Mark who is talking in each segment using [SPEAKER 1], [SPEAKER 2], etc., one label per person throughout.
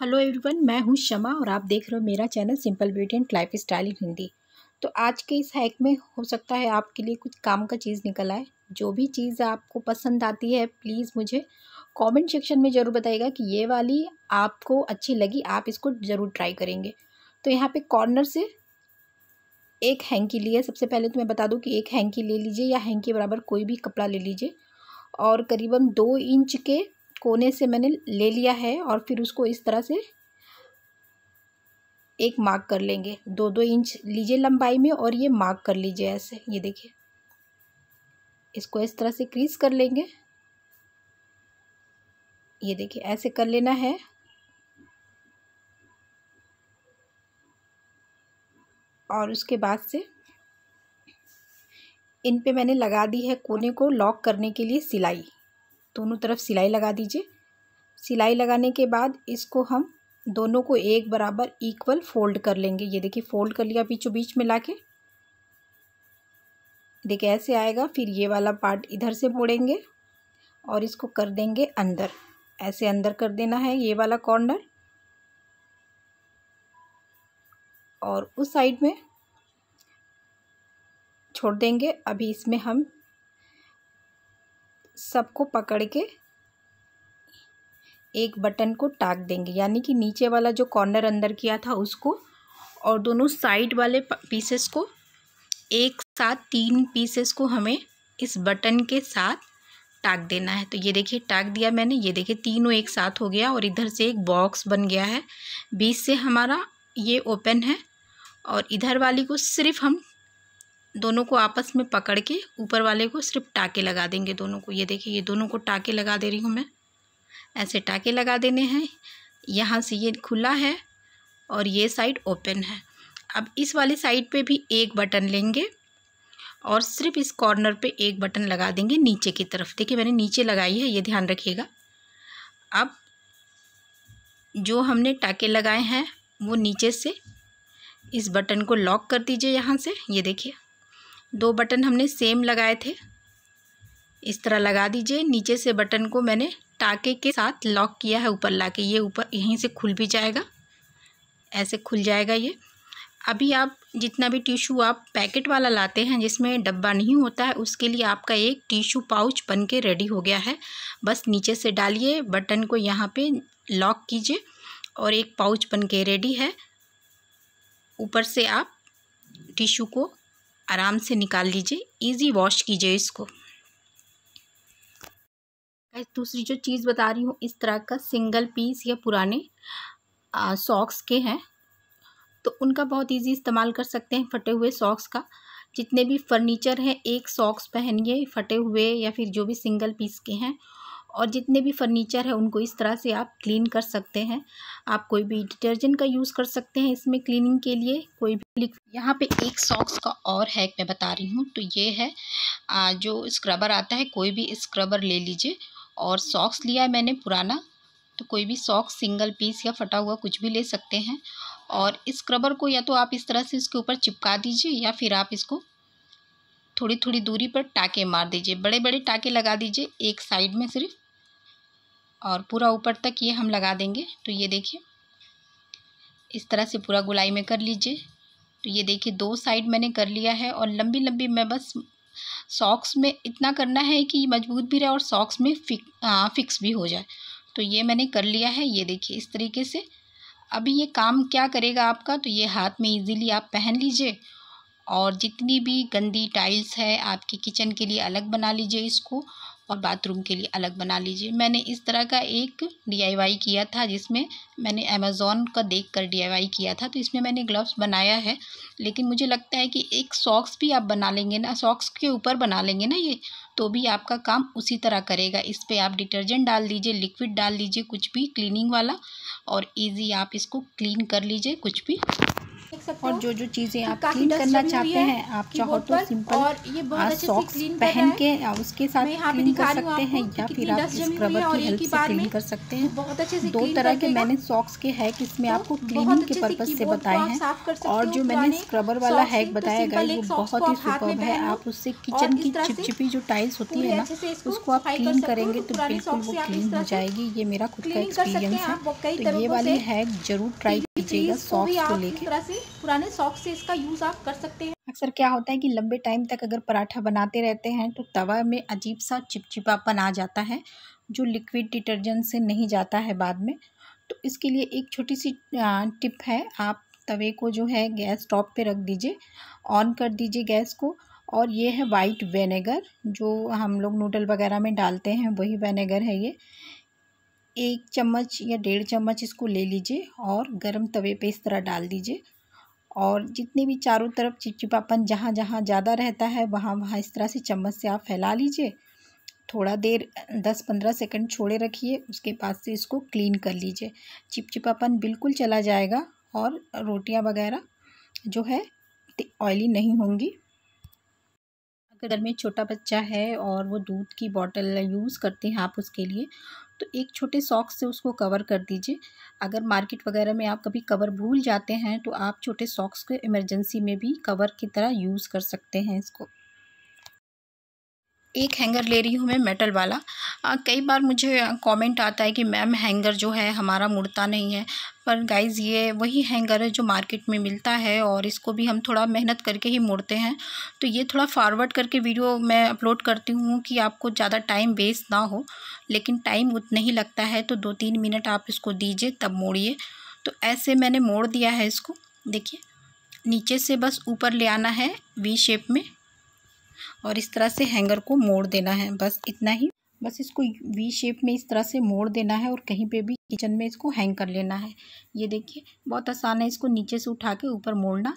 [SPEAKER 1] hello everyone मैं हूं शमा और आप देख रहे हो मेरा channel simple beauty and lifestyle in Hindi तो आज के इस हैक में हो सकता है आपके लिए कुछ काम का चीज़ निकल आए जो भी चीज़ आपको पसंद आती है प्लीज़ मुझे कमेंट सेक्शन में ज़रूर बताइएगा कि ये वाली आपको अच्छी लगी आप इसको ज़रूर ट्राई करेंगे तो यहाँ पर कॉर्नर से एक हैंकी लिए सबसे पहले तो मैं बता दूँ कि एक हैंकी ले लीजिए या हैंकी बराबर कोई भी कपड़ा ले लीजिए और करीबन दो इंच के कोने से मैंने ले लिया है और फिर उसको इस तरह से एक मार्क कर लेंगे दो दो इंच लीजिए लंबाई में और ये मार्क कर लीजिए ऐसे ये देखिए इसको इस तरह से क्रीज कर लेंगे ये देखिए ऐसे कर लेना है और उसके बाद से इन पे मैंने लगा दी है कोने को लॉक करने के लिए सिलाई दोनों तरफ सिलाई लगा दीजिए सिलाई लगाने के बाद इसको हम दोनों को एक बराबर इक्वल फोल्ड कर लेंगे ये देखिए फोल्ड कर लिया बीचों बीच में ला के देखिए ऐसे आएगा फिर ये वाला पार्ट इधर से मोड़ेंगे और इसको कर देंगे अंदर ऐसे अंदर कर देना है ये वाला कॉर्नर और उस साइड में छोड़ देंगे अभी इसमें हम सबको पकड़ के एक बटन को टाक देंगे यानी कि नीचे वाला जो कॉर्नर अंदर किया था उसको और दोनों साइड वाले पीसेस को एक साथ तीन पीसेस को हमें इस बटन के साथ टाक देना है तो ये देखिए टाक दिया मैंने ये देखिए तीनों एक साथ हो गया और इधर से एक बॉक्स बन गया है बीच से हमारा ये ओपन है और इधर वाली को सिर्फ हम दोनों को आपस में पकड़ के ऊपर वाले को सिर्फ टाके लगा देंगे दोनों को ये देखिए ये दोनों को टाके लगा दे रही हूँ मैं ऐसे टाके लगा देने हैं यहाँ से ये खुला है और ये साइड ओपन है अब इस वाली साइड पे भी एक बटन लेंगे और सिर्फ इस कॉर्नर पे एक बटन लगा देंगे नीचे की तरफ देखिए मैंने नीचे लगाई है ये ध्यान रखिएगा अब जो हमने टाके लगाए हैं वो नीचे से इस बटन को लॉक कर दीजिए यहाँ से ये देखिए दो बटन हमने सेम लगाए थे इस तरह लगा दीजिए नीचे से बटन को मैंने टाके के साथ लॉक किया है ऊपर ला के ये ऊपर यहीं से खुल भी जाएगा ऐसे खुल जाएगा ये अभी आप जितना भी टिशू आप पैकेट वाला लाते हैं जिसमें डब्बा नहीं होता है उसके लिए आपका एक टिशू पाउच बन के रेडी हो गया है बस नीचे से डालिए बटन को यहाँ पे लॉक कीजिए और एक पाउच बन के रेडी है ऊपर से आप टिशू को आराम से निकाल लीजिए इजी वॉश कीजिए इसको दूसरी जो चीज़ बता रही हूँ इस तरह का सिंगल पीस या पुराने सॉक्स के हैं तो उनका बहुत इजी इस्तेमाल कर सकते हैं फटे हुए सॉक्स का जितने भी फर्नीचर हैं एक सॉक्स पहनिए फटे हुए या फिर जो भी सिंगल पीस के हैं और जितने भी फर्नीचर है उनको इस तरह से आप क्लीन कर सकते हैं आप कोई भी डिटर्जेंट का यूज़ कर सकते हैं इसमें क्लीनिंग के लिए कोई भी यहाँ पे एक सॉक्स का और हैक मैं बता रही हूँ तो ये है जो स्क्रबर आता है कोई भी स्क्रबर ले लीजिए और सॉक्स लिया है मैंने पुराना तो कोई भी सॉक्स सिंगल पीस या फटा हुआ कुछ भी ले सकते हैं और स्क्रबर को या तो आप इस तरह से इसके ऊपर चिपका दीजिए या फिर आप इसको थोड़ी थोड़ी दूरी पर टाके मार दीजिए बड़े बड़े टाके लगा दीजिए एक साइड में सिर्फ और पूरा ऊपर तक ये हम लगा देंगे तो ये देखिए इस तरह से पूरा गुलाई में कर लीजिए तो ये देखिए दो साइड मैंने कर लिया है और लंबी लंबी मैं बस सॉक्स में इतना करना है कि मजबूत भी रहे और सॉक्स में फिक, आ, फिक्स भी हो जाए तो ये मैंने कर लिया है ये देखिए इस तरीके से अभी ये काम क्या करेगा आपका तो ये हाथ में इजीली आप पहन लीजिए और जितनी भी गंदी टाइल्स है आपकी किचन के लिए अलग बना लीजिए इसको और बाथरूम के लिए अलग बना लीजिए मैंने इस तरह का एक डीआईवाई किया था जिसमें मैंने अमेज़ोन का देख कर डी किया था तो इसमें मैंने ग्लव्स बनाया है लेकिन मुझे लगता है कि एक सॉक्स भी आप बना लेंगे ना सॉक्स के ऊपर बना लेंगे ना ये तो भी आपका काम उसी तरह करेगा इस पर आप डिटर्जेंट डाल दीजिए लिक्विड डाल लीजिए कुछ भी क्लीनिंग वाला और ईज़ी आप इसको क्लीन कर लीजिए कुछ भी सकते और जो जो चीज़ें तो आप क्लीन करना चाहते हैं आप चाहो तो सिंपल और ये बहुत अच्छे सॉक्स पहन के उसके साथ क्लीन कर सकते हैं या फिर आप स्क्रबर की हेल्प से क्लीन कर सकते हैं बहुत अच्छे से दो तरह के मैंने सॉक्स के हैक इसमें तो आपको क्लीनिंग के पर्पज से बताए हैं और जो मैंने स्क्रबर वाला हैक तो बताया गया वो बहुत ही सुपर है आप उससे किचन की चिपचिपी जो टाइल्स होती है ना उसको आप क्लीन करेंगे तो बिल्कुल वो क्लीन हो जाएगी ये मेरा खुद का एक्सपीरियंस है तो ये वाली हैक जरूर ट्राई लीजिएगा सॉक्स तो को लेके तरह से पुराने सॉक्स से इसका यूज़ आप कर सकते हैं अक्सर क्या होता है कि लंबे टाइम तक अगर पराठा बनाते रहते हैं तो तवा में अजीब सा चिपचिपापन आ जाता है जो लिक्विड डिटर्जेंट से नहीं जाता है बाद में तो इसके लिए एक छोटी सी टिप है आप तवे को जो है गैस स्टॉप पे रख दीजिए ऑन कर दीजिए गैस को और ये है वाइट वेनेगर जो हम लोग नूडल वगैरह में डालते हैं वही वेनेगर है ये एक चम्मच या डेढ़ चम्मच इसको ले लीजिए और गरम तवे पे इस तरह डाल दीजिए और जितने भी चारों तरफ चिपचिपापन जहाँ जहाँ ज़्यादा रहता है वहाँ वहाँ इस तरह से चम्मच से आप फैला लीजिए थोड़ा देर दस पंद्रह सेकंड छोड़े रखिए उसके बाद से इसको क्लीन कर लीजिए चिपचिपापन बिल्कुल चला जाएगा और रोटियाँ वगैरह जो है ऑयली नहीं होंगी अगर घर में छोटा बच्चा है और वो दूध की बॉटल यूज़ करते हैं आप उसके लिए तो एक छोटे सॉक्स से उसको कवर कर दीजिए अगर मार्केट वगैरह में आप कभी कवर भूल जाते हैं तो आप छोटे सॉक्स को इमरजेंसी में भी कवर की तरह यूज़ कर सकते हैं इसको एक हैंगर ले रही हूँ मैं मेटल वाला आ, कई बार मुझे कमेंट आता है कि मैम हैंगर जो है हमारा मुड़ता नहीं है पर गाइज़ ये वही हैंगर है जो मार्केट में मिलता है और इसको भी हम थोड़ा मेहनत करके ही मोड़ते हैं तो ये थोड़ा फॉरवर्ड करके वीडियो मैं अपलोड करती हूँ कि आपको ज़्यादा टाइम वेस्ट ना हो लेकिन टाइम उतना ही लगता है तो दो तीन मिनट आप इसको दीजिए तब मोड़िए तो ऐसे मैंने मोड़ दिया है इसको देखिए नीचे से बस ऊपर ले आना है वी शेप में और इस तरह से हैंगर को मोड़ देना है बस इतना ही बस इसको वी शेप में इस तरह से मोड़ देना है और कहीं पे भी किचन में इसको हैंग कर लेना है ये देखिए बहुत आसान है इसको नीचे से उठा के ऊपर मोड़ना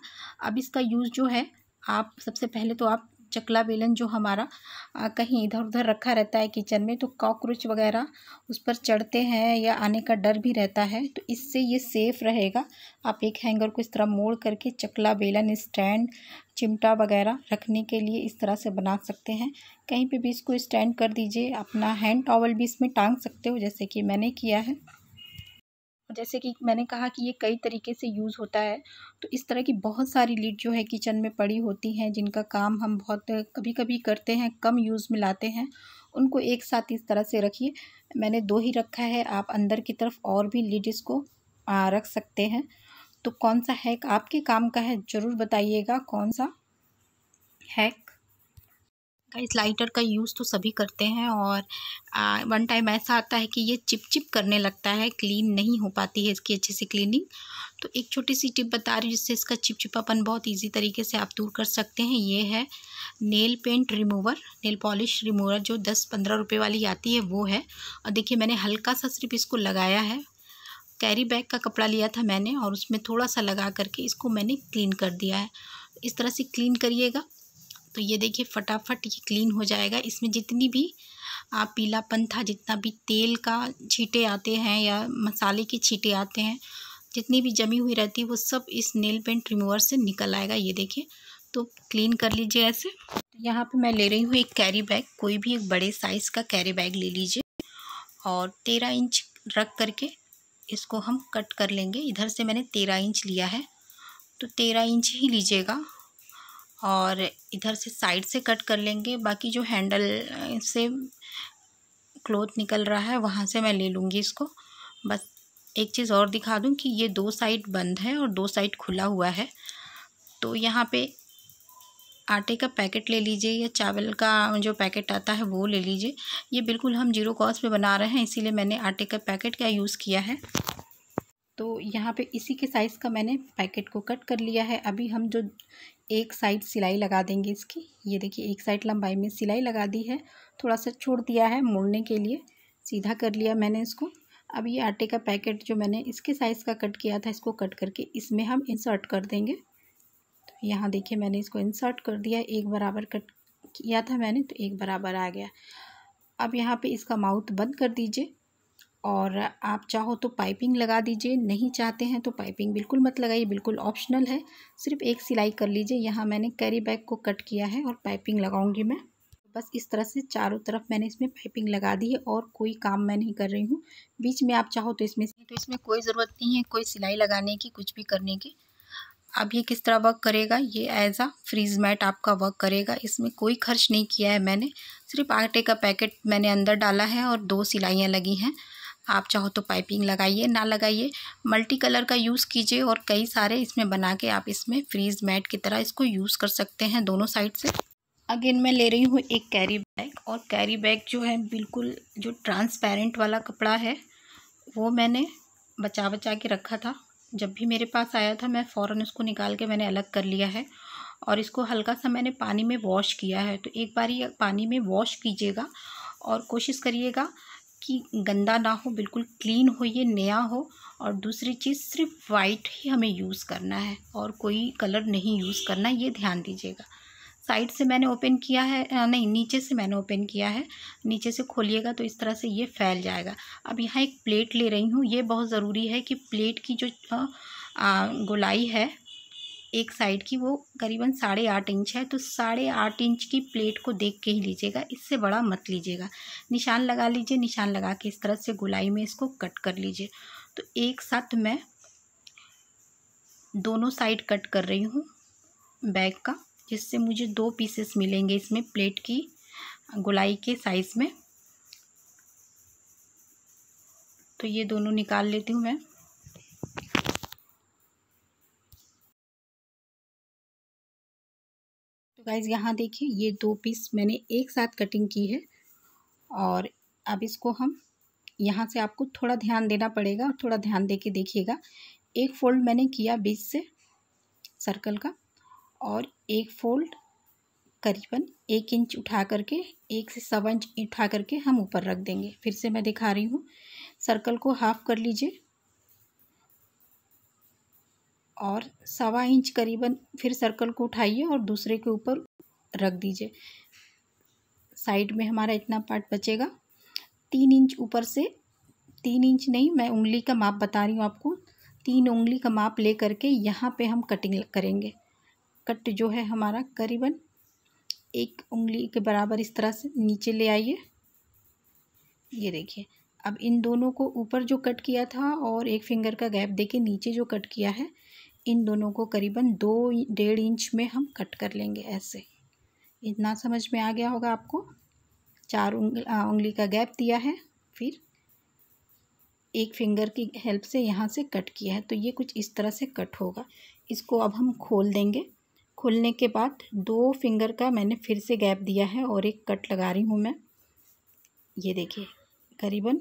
[SPEAKER 1] अब इसका यूज़ जो है आप सबसे पहले तो आप चकला बेलन जो हमारा आ, कहीं इधर उधर रखा रहता है किचन में तो कॉकरोच वगैरह उस पर चढ़ते हैं या आने का डर भी रहता है तो इससे ये सेफ़ रहेगा आप एक हैंगर को इस तरह मोड़ करके चकला बेलन स्टैंड चिमटा वगैरह रखने के लिए इस तरह से बना सकते हैं कहीं पे भी इसको स्टैंड कर दीजिए अपना हैंड टॉवल भी इसमें टांग सकते हो जैसे कि मैंने किया है जैसे कि मैंने कहा कि ये कई तरीके से यूज़ होता है तो इस तरह की बहुत सारी लीड जो है किचन में पड़ी होती हैं जिनका काम हम बहुत कभी कभी करते हैं कम यूज़ में लाते हैं उनको एक साथ इस तरह से रखिए मैंने दो ही रखा है आप अंदर की तरफ और भी लीड इसको रख सकते हैं तो कौन सा हैक आपके काम का है ज़रूर बताइएगा कौन सा हैक गाइस लाइटर का यूज़ तो सभी करते हैं और आ, वन टाइम ऐसा आता है कि ये चिपचिप करने लगता है क्लीन नहीं हो पाती है इसकी अच्छे से क्लीनिंग तो एक छोटी सी टिप बता रही हूँ जिससे इसका चिपचिपापन बहुत इजी तरीके से आप दूर कर सकते हैं ये है nail paint remover nail polish remover जो दस पंद्रह रुपये वाली आती है वो है और देखिए मैंने हल्का सा सिर्फ इसको लगाया है कैरी बैग का कपड़ा लिया था मैंने और उसमें थोड़ा सा लगा करके इसको मैंने क्लीन कर दिया है इस तरह से क्लीन करिएगा तो ये देखिए फटाफट ये क्लीन हो जाएगा इसमें जितनी भी आप पीलापन था जितना भी तेल का छीटे आते हैं या मसाले के छीटे आते हैं जितनी भी जमी हुई रहती है वो सब इस नेल पेंट रिमूवर से निकल आएगा ये देखिए तो क्लीन कर लीजिए ऐसे यहाँ पे मैं ले रही हूँ एक कैरी बैग कोई भी एक बड़े साइज़ का कैरी बैग ले लीजिए और तेरह इंच रख करके इसको हम कट कर लेंगे इधर से मैंने तेरह इंच लिया है तो तेरह इंच ही लीजिएगा और इधर से साइड से कट कर लेंगे बाकी जो हैंडल से क्लोथ निकल रहा है वहाँ से मैं ले लूँगी इसको बस एक चीज़ और दिखा दूँ कि ये दो साइड बंद है और दो साइड खुला हुआ है तो यहाँ पे आटे का पैकेट ले लीजिए या चावल का जो पैकेट आता है वो ले लीजिए ये बिल्कुल हम जीरो कॉस्ट पे बना रहे हैं इसीलिए मैंने आटे का पैकेट का यूज़ किया है तो यहाँ पे इसी के साइज़ का मैंने पैकेट को कट कर लिया है अभी हम जो एक साइड सिलाई लगा देंगे इसकी ये देखिए एक साइड लंबाई में सिलाई लगा दी है थोड़ा सा छोड़ दिया है मोड़ने के लिए सीधा कर लिया मैंने इसको अब ये आटे का पैकेट जो मैंने इसके साइज़ का कट किया था इसको कट करके इसमें हम इंसर्ट कर देंगे तो यहाँ देखिए मैंने इसको इंसर्ट कर दिया एक बराबर कट किया था मैंने तो एक बराबर आ गया अब यहाँ पे इसका माउथ बंद कर दीजिए और आप चाहो तो पाइपिंग लगा दीजिए नहीं चाहते हैं तो पाइपिंग बिल्कुल मत लगाइए बिल्कुल ऑप्शनल है सिर्फ एक सिलाई कर लीजिए यहाँ मैंने कैरी बैग को कट किया है और पाइपिंग लगाऊंगी मैं बस इस तरह से चारों तरफ मैंने इसमें पाइपिंग लगा दी है और कोई काम मैं नहीं कर रही हूँ बीच में आप चाहो तो इसमें तो इसमें कोई ज़रूरत नहीं है कोई सिलाई लगाने की कुछ भी करने की अब ये किस तरह वर्क करेगा ये एज आ फ्रीज मैट आपका वर्क करेगा इसमें कोई खर्च नहीं किया है मैंने सिर्फ आटे का पैकेट मैंने अंदर डाला है और दो सिलाइयाँ लगी हैं आप चाहो तो पाइपिंग लगाइए ना लगाइए मल्टी कलर का यूज़ कीजिए और कई सारे इसमें बना के आप इसमें फ्रीज मैट की तरह इसको यूज़ कर सकते हैं दोनों साइड से अगेन मैं ले रही हूँ एक कैरी बैग और कैरी बैग जो है बिल्कुल जो ट्रांसपेरेंट वाला कपड़ा है वो मैंने बचा बचा के रखा था जब भी मेरे पास आया था मैं फ़ौर उसको निकाल के मैंने अलग कर लिया है और इसको हल्का सा मैंने पानी में वॉश किया है तो एक बार ये पानी में वॉश कीजिएगा और कोशिश करिएगा कि गंदा ना हो बिल्कुल क्लीन हो ये नया हो और दूसरी चीज़ सिर्फ वाइट ही हमें यूज़ करना है और कोई कलर नहीं यूज़ करना ये ध्यान दीजिएगा साइड से मैंने ओपन किया है नहीं नीचे से मैंने ओपन किया है नीचे से खोलिएगा तो इस तरह से ये फैल जाएगा अब यहाँ एक प्लेट ले रही हूँ ये बहुत ज़रूरी है कि प्लेट की जो गोलाई है एक साइड की वो करीबन साढ़े आठ इंच है तो साढ़े आठ इंच की प्लेट को देख के ही लीजिएगा इससे बड़ा मत लीजिएगा निशान लगा लीजिए निशान लगा के इस तरह से गुलाई में इसको कट कर लीजिए तो एक साथ मैं दोनों साइड कट कर रही हूँ बैग का जिससे मुझे दो पीसेस मिलेंगे इसमें प्लेट की गुलाई के साइज़ में तो ये दोनों निकाल लेती हूँ मैं तो गाइज़ यहाँ देखिए ये दो पीस मैंने एक साथ कटिंग की है और अब इसको हम यहाँ से आपको थोड़ा ध्यान देना पड़ेगा और थोड़ा ध्यान दे के देखिएगा एक फ़ोल्ड मैंने किया बीच से सर्कल का और एक फ़ोल्ड करीबन एक इंच उठा करके एक से सवा इंच उठा करके हम ऊपर रख देंगे फिर से मैं दिखा रही हूँ सर्कल को हाफ़ कर लीजिए और सवा इंच करीबन फिर सर्कल को उठाइए और दूसरे के ऊपर रख दीजिए साइड में हमारा इतना पार्ट बचेगा तीन इंच ऊपर से तीन इंच नहीं मैं उंगली का माप बता रही हूँ आपको तीन उंगली का माप ले करके यहाँ पे हम कटिंग करेंगे कट जो है हमारा करीबन एक उंगली के बराबर इस तरह से नीचे ले आइए ये देखिए अब इन दोनों को ऊपर जो कट किया था और एक फिंगर का गैप देखिए नीचे जो कट किया है इन दोनों को करीबन दो डेढ़ इंच में हम कट कर लेंगे ऐसे इतना समझ में आ गया होगा आपको चार उंगली, उंगली का गैप दिया है फिर एक फिंगर की हेल्प से यहाँ से कट किया है तो ये कुछ इस तरह से कट होगा इसको अब हम खोल देंगे खोलने के बाद दो फिंगर का मैंने फिर से गैप दिया है और एक कट लगा रही हूँ मैं ये देखिए करीबन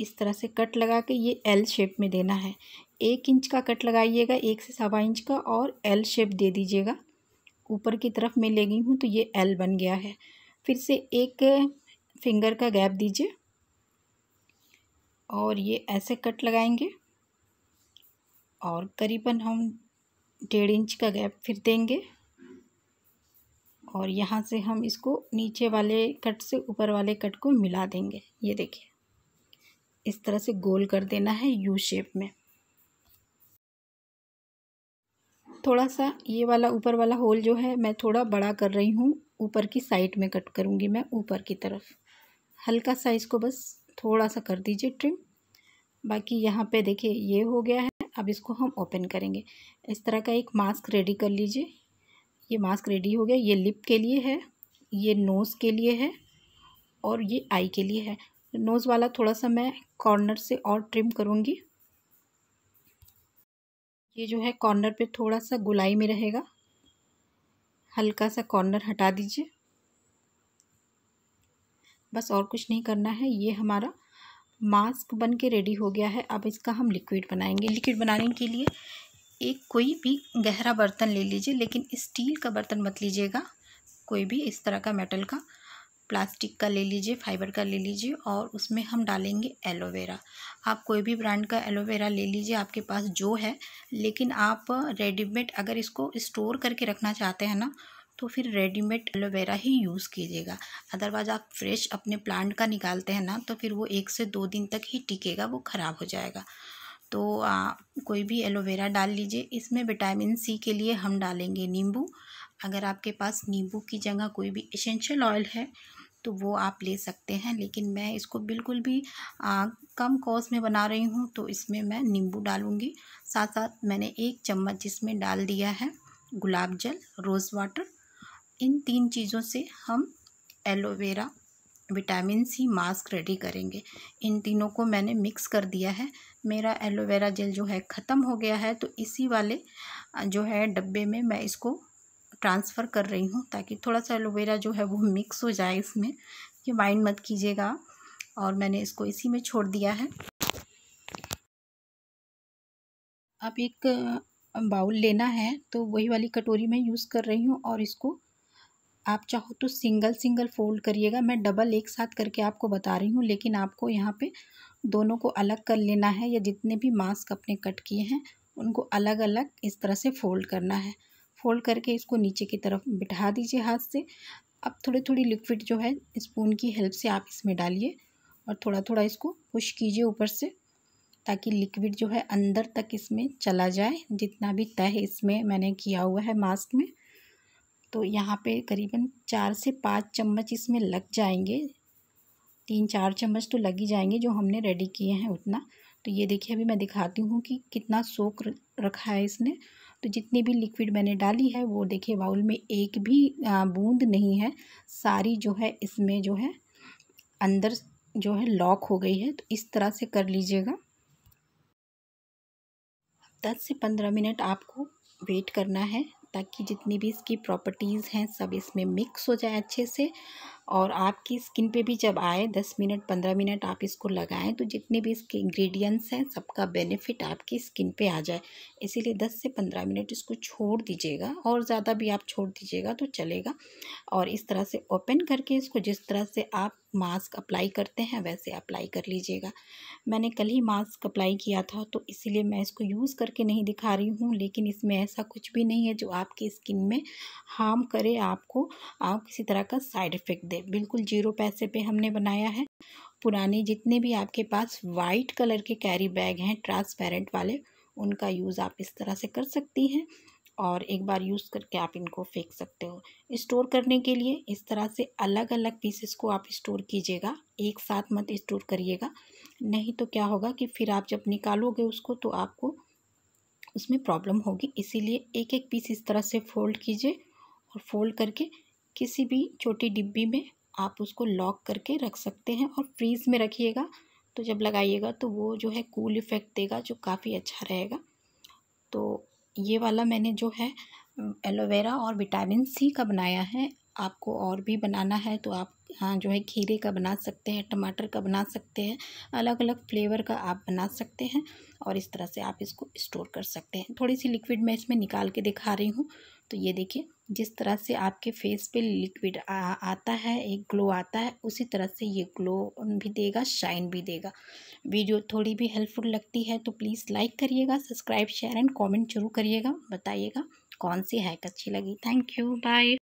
[SPEAKER 1] इस तरह से कट लगा के ये एल शेप में देना है एक इंच का कट लगाइएगा एक से सवा इंच का और एल शेप दे दीजिएगा ऊपर की तरफ मैं ले गई हूँ तो ये एल बन गया है फिर से एक फिंगर का गैप दीजिए और ये ऐसे कट लगाएंगे और करीबन हम डेढ़ इंच का गैप फिर देंगे और यहाँ से हम इसको नीचे वाले कट से ऊपर वाले कट को मिला देंगे ये देखिए इस तरह से गोल कर देना है यू शेप में थोड़ा सा ये वाला ऊपर वाला होल जो है मैं थोड़ा बड़ा कर रही हूँ ऊपर की साइड में कट करूँगी मैं ऊपर की तरफ हल्का सा इसको बस थोड़ा सा कर दीजिए ट्रिम बाकी यहाँ पे देखिए ये हो गया है अब इसको हम ओपन करेंगे इस तरह का एक मास्क रेडी कर लीजिए ये मास्क रेडी हो गया ये लिप के लिए है ये नोज़ के लिए है और ये आई के लिए है नोज़ वाला थोड़ा सा मैं कॉर्नर से और ट्रिम करूँगी ये जो है कॉर्नर पे थोड़ा सा गुलाई में रहेगा हल्का सा कॉर्नर हटा दीजिए बस और कुछ नहीं करना है ये हमारा मास्क बन के रेडी हो गया है अब इसका हम लिक्विड बनाएंगे लिक्विड बनाने के लिए एक कोई भी गहरा बर्तन ले लीजिए लेकिन स्टील का बर्तन मत लीजिएगा कोई भी इस तरह का मेटल का प्लास्टिक का ले लीजिए फाइबर का ले लीजिए और उसमें हम डालेंगे एलोवेरा आप कोई भी ब्रांड का एलोवेरा ले लीजिए आपके पास जो है लेकिन आप रेडीमेड अगर इसको स्टोर करके रखना चाहते हैं ना तो फिर रेडीमेड एलोवेरा ही यूज़ कीजिएगा अदरवाइज आप फ्रेश अपने प्लांट का निकालते हैं ना तो फिर वो एक से दो दिन तक ही टिकेगा वो ख़राब हो जाएगा तो आ, कोई भी एलोवेरा डाल लीजिए इसमें विटामिन सी के लिए हम डालेंगे नींबू अगर आपके पास नींबू की जगह कोई भी एसेंशियल ऑयल है तो वो आप ले सकते हैं लेकिन मैं इसको बिल्कुल भी आ, कम कॉस्ट में बना रही हूँ तो इसमें मैं नींबू डालूँगी साथ साथ मैंने एक चम्मच इसमें डाल दिया है गुलाब जल रोज़ वाटर इन तीन चीज़ों से हम aloe vera vitamin C mask ready करेंगे इन तीनों को मैंने मिक्स कर दिया है मेरा एलोवेरा जेल जो है ख़त्म हो गया है तो इसी वाले जो है डब्बे में मैं इसको ट्रांसफ़र कर रही हूँ ताकि थोड़ा सा एलोवेरा जो है वो मिक्स हो जाए इसमें ये माइंड मत कीजिएगा और मैंने इसको इसी में छोड़ दिया है अब एक बाउल लेना है तो वही वाली कटोरी मैं यूज़ कर रही हूँ और इसको आप चाहो तो सिंगल सिंगल फोल्ड करिएगा मैं डबल एक साथ करके आपको बता रही हूँ लेकिन आपको यहाँ पे दोनों को अलग कर लेना है या जितने भी मास्क अपने कट किए हैं उनको अलग अलग इस तरह से फोल्ड करना है फोल्ड करके इसको नीचे की तरफ बिठा दीजिए हाथ से अब थोड़ी थोड़ी लिक्विड जो है स्पून की हेल्प से आप इसमें डालिए और थोड़ा थोड़ा इसको पुश कीजिए ऊपर से ताकि लिक्विड जो है अंदर तक इसमें चला जाए जितना भी तय इसमें मैंने किया हुआ है मास्क में तो यहाँ पे करीबन चार से पाँच चम्मच इसमें लग जाएंगे तीन चार चम्मच तो लग ही जाएंगे जो हमने रेडी किए हैं उतना तो ये देखिए अभी मैं दिखाती हूँ कि कितना सोख रखा है इसने तो जितनी भी लिक्विड मैंने डाली है वो देखिए बाउल में एक भी बूंद नहीं है सारी जो है इसमें जो है अंदर जो है लॉक हो गई है तो इस तरह से कर लीजिएगा दस से पंद्रह मिनट आपको वेट करना है ताकि जितनी भी इसकी प्रॉपर्टीज़ हैं सब इसमें मिक्स हो जाए अच्छे से और आपकी स्किन पे भी जब आए दस मिनट पंद्रह मिनट आप इसको लगाएं तो जितने भी इसके इंग्रेडिएंट्स हैं सबका बेनिफिट आपकी स्किन पे आ जाए इसीलिए दस से पंद्रह मिनट इसको छोड़ दीजिएगा और ज़्यादा भी आप छोड़ दीजिएगा तो चलेगा और इस तरह से ओपन करके इसको जिस तरह से आप मास्क अप्लाई करते हैं वैसे अप्लाई कर लीजिएगा मैंने कल ही मास्क अप्लाई किया था तो इसीलिए मैं इसको यूज़ करके नहीं दिखा रही हूँ लेकिन इसमें ऐसा कुछ भी नहीं है जो आपकी स्किन में हार्म करे आपको आप किसी तरह का साइड इफ़ेक्ट दे बिल्कुल जीरो पैसे पे हमने बनाया है पुराने जितने भी आपके पास वाइट कलर के कैरी बैग हैं ट्रांसपेरेंट वाले उनका यूज़ आप इस तरह से कर सकती हैं और एक बार यूज़ करके आप इनको फेंक सकते हो स्टोर करने के लिए इस तरह से अलग अलग पीसेस को आप स्टोर कीजिएगा एक साथ मत स्टोर करिएगा नहीं तो क्या होगा कि फिर आप जब निकालोगे उसको तो आपको उसमें प्रॉब्लम होगी इसीलिए एक एक पीस इस तरह से फोल्ड कीजिए और फोल्ड करके किसी भी छोटी डिब्बी में आप उसको लॉक करके रख सकते हैं और फ्रीज़ में रखिएगा तो जब लगाइएगा तो वो जो है कूल इफ़ेक्ट देगा जो काफ़ी अच्छा रहेगा तो ये वाला मैंने जो है एलोवेरा और विटामिन सी का बनाया है आपको और भी बनाना है तो आप हाँ जो है खीरे का बना सकते हैं टमाटर का बना सकते हैं अलग अलग फ्लेवर का आप बना सकते हैं और इस तरह से आप इसको स्टोर कर सकते हैं थोड़ी सी लिक्विड मैं इसमें निकाल के दिखा रही हूँ तो ये देखिए जिस तरह से आपके फेस पे लिक्विड आता है एक ग्लो आता है उसी तरह से ये ग्लो भी देगा शाइन भी देगा वीडियो थोड़ी भी हेल्पफुल लगती है तो प्लीज़ लाइक करिएगा सब्सक्राइब शेयर एंड कमेंट जरूर करिएगा बताइएगा कौन सी हैक अच्छी लगी थैंक यू बाय